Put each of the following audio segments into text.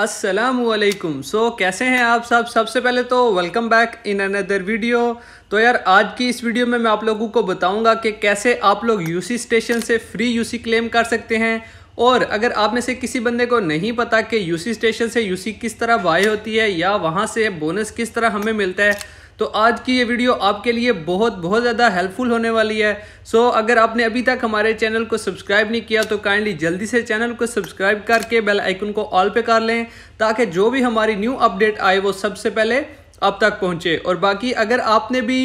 वालेकुम सो so, कैसे हैं आप सब सबसे पहले तो welcome back in another video तो यार आज की इस वीडियो में मैं आप लोगों को बताऊंगा कि कैसे आप लोग यूसी स्टेशन से फ्री यूसी क्लेम कर सकते हैं और अगर आप में से किसी बंदे को नहीं पता कि यूसी स्टेशन से यूसी किस तरह बाय होती है या वहाँ से बोनस किस तरह हमें मिलता है तो आज की ये वीडियो आपके लिए बहुत बहुत ज़्यादा हेल्पफुल होने वाली है सो अगर आपने अभी तक हमारे चैनल को सब्सक्राइब नहीं किया तो काइंडली जल्दी से चैनल को सब्सक्राइब करके बेल आइकन को ऑल पे कर लें ताकि जो भी हमारी न्यू अपडेट आए वो सबसे पहले आप तक पहुँचे और बाकी अगर आपने भी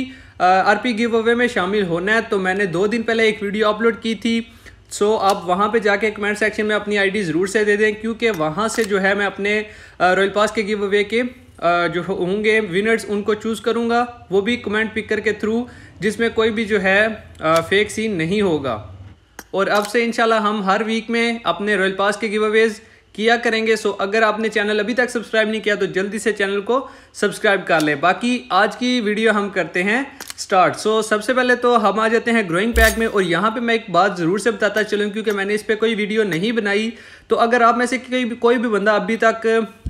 आर पी गिव अवे में शामिल होना है तो मैंने दो दिन पहले एक वीडियो अपलोड की थी सो so, आप वहाँ पे जाके कमेंट सेक्शन में अपनी आईडी ज़रूर से दे दें क्योंकि वहाँ से जो है मैं अपने रॉयल पास के गिव अवे के जो होंगे विनर्स उनको चूज़ करूँगा वो भी कमेंट पिकर के थ्रू जिसमें कोई भी जो है फेक सीन नहीं होगा और अब से इंशाल्लाह हम हर वीक में अपने रॉयल पास के गिव अवेज़ किया करेंगे सो अगर आपने चैनल अभी तक सब्सक्राइब नहीं किया तो जल्दी से चैनल को सब्सक्राइब कर लें बाकी आज की वीडियो हम करते हैं स्टार्ट सो so, सबसे पहले तो हम आ जाते हैं ग्रोइंग पैक में और यहाँ पे मैं एक बात ज़रूर से बताता चलूँ क्योंकि मैंने इस पर कोई वीडियो नहीं बनाई तो अगर आप में से कोई कोई भी बंदा अभी तक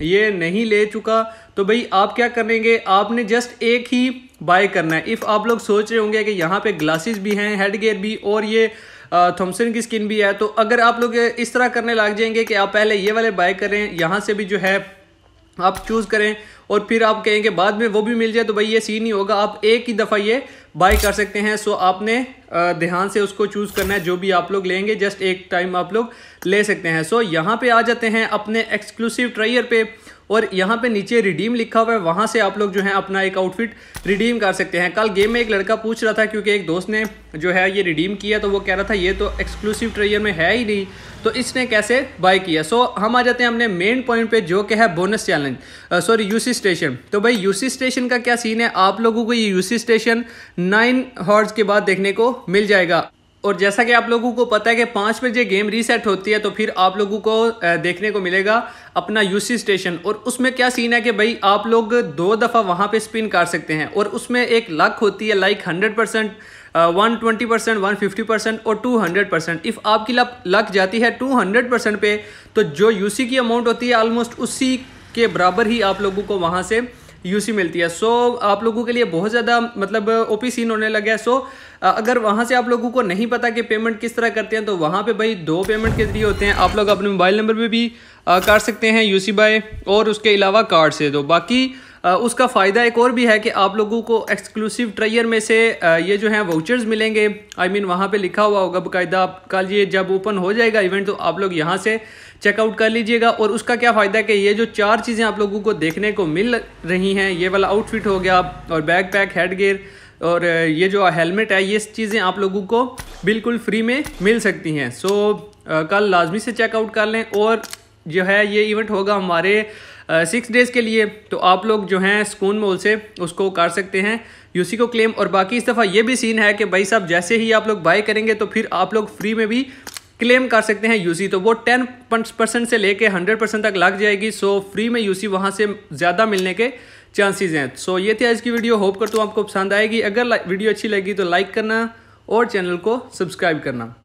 ये नहीं ले चुका तो भाई आप क्या करेंगे आपने जस्ट एक ही बाय करना है इफ़ आप लोग सोच रहे होंगे कि यहाँ पे ग्लासेस भी हैं हेड गेयर भी और ये थॉमसन की स्किन भी है तो अगर आप लोग इस तरह करने लग जाएंगे कि आप पहले ये वाले बाय करें यहाँ से भी जो है आप चूज़ करें और फिर आप कहेंगे बाद में वो भी मिल जाए तो भाई ये सीन नहीं होगा आप एक ही दफ़ा ये बाई कर सकते हैं सो आपने ध्यान से उसको चूज़ करना है जो भी आप लोग लेंगे जस्ट एक टाइम आप लोग ले सकते हैं सो यहाँ पे आ जाते हैं अपने एक्सक्लूसिव ट्रायर पे और यहाँ पे नीचे रिडीम लिखा हुआ है वहाँ से आप लोग जो है अपना एक आउटफिट रिडीम कर सकते हैं कल गेम में एक लड़का पूछ रहा था क्योंकि एक दोस्त ने जो है ये रिडीम किया तो वो कह रहा था ये तो एक्सक्लूसिव ट्रेयर में है ही नहीं तो इसने कैसे बाय किया सो हम आ जाते हैं अपने मेन पॉइंट पे जो कि है bonus challenge sorry UC station तो भाई यूसी स्टेशन का क्या सीन है आप लोगों को ये यूसी स्टेशन नाइन हॉर्स के बाद देखने को मिल जाएगा और जैसा कि आप लोगों को पता है कि पाँच बजे गेम रीसेट होती है तो फिर आप लोगों को देखने को मिलेगा अपना यूसी स्टेशन और उसमें क्या सीन है कि भाई आप लोग दो दफ़ा वहाँ पे स्पिन कर सकते हैं और उसमें एक लक होती है like hundred percent one twenty percent one fifty percent और टू हंड्रेड परसेंट इफ़ आपकी लक लक जाती है टू हंड्रेड परसेंट पे तो जो यूसी की अमाउंट होती है ऑलमोस्ट उसी के बराबर ही आप लोगों को वहाँ से यूसी मिलती है सो आप लोगों के लिए बहुत ज़्यादा मतलब ओपी सीन होने लगा है सो अगर वहाँ से आप लोगों को नहीं पता कि पेमेंट किस तरह करते हैं तो वहाँ पे भाई दो पेमेंट के जरिए होते हैं आप लोग अपने मोबाइल नंबर पर भी काट सकते हैं यूसी बाय और उसके अलावा कार्ड से तो बाकी उसका फ़ायदा एक और भी है कि आप लोगों को एक्सक्लूसिव ट्रेयर में से ये जो है वाउचर्स मिलेंगे आई I मीन mean, वहाँ पे लिखा हुआ होगा बकायदा कल ये जब ओपन हो जाएगा इवेंट तो आप लोग यहाँ से चेकआउट कर लीजिएगा और उसका क्या फ़ायदा है कि ये जो चार चीज़ें आप लोगों को देखने को मिल रही हैं ये वाला आउटफिट हो गया और बैग पैक हेड गियर और ये जो हेलमेट है ये चीज़ें आप लोगों को बिल्कुल फ्री में मिल सकती हैं सो so, कल लाजमी से चेकआउट कर लें और जो है ये इवेंट होगा हमारे सिक्स डेज़ के लिए तो आप लोग जो हैं सुकून मॉल से उसको कर सकते हैं यूसी को क्लेम और बाकी इस दफ़ा ये भी सीन है कि भाई साहब जैसे ही आप लोग बाय करेंगे तो फिर आप लोग फ्री में भी क्लेम कर सकते हैं यूसी तो वो टेन परसेंट से लेके हंड्रेड परसेंट तक लग जाएगी सो फ्री में यूसी वहाँ से ज़्यादा मिलने के चांसेस हैं सो ये थी आज की वीडियो होप करता हूँ आपको पसंद आएगी अगर वीडियो अच्छी लगी तो लाइक करना और चैनल को सब्सक्राइब करना